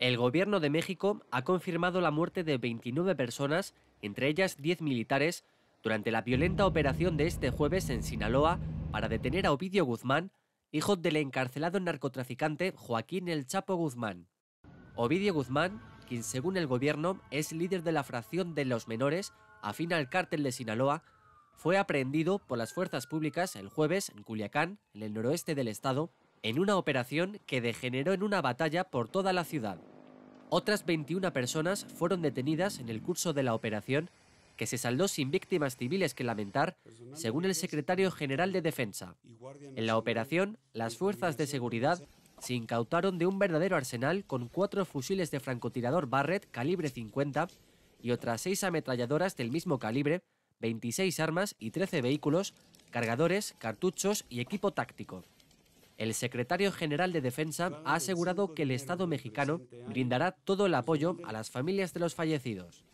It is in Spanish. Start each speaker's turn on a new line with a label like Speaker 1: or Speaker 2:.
Speaker 1: el gobierno de México ha confirmado la muerte de 29 personas, entre ellas 10 militares, durante la violenta operación de este jueves en Sinaloa para detener a Ovidio Guzmán, hijo del encarcelado narcotraficante Joaquín El Chapo Guzmán. Ovidio Guzmán, quien según el gobierno es líder de la fracción de los menores afín al cártel de Sinaloa, fue aprehendido por las fuerzas públicas el jueves en Culiacán, en el noroeste del estado, en una operación que degeneró en una batalla por toda la ciudad. Otras 21 personas fueron detenidas en el curso de la operación, que se saldó sin víctimas civiles que lamentar, según el secretario general de Defensa. En la operación, las fuerzas de seguridad se incautaron de un verdadero arsenal con cuatro fusiles de francotirador Barrett calibre 50 y otras seis ametralladoras del mismo calibre, 26 armas y 13 vehículos, cargadores, cartuchos y equipo táctico. El secretario general de Defensa ha asegurado que el Estado mexicano ¿eh? brindará todo el pues apoyo a las familias de los fallecidos.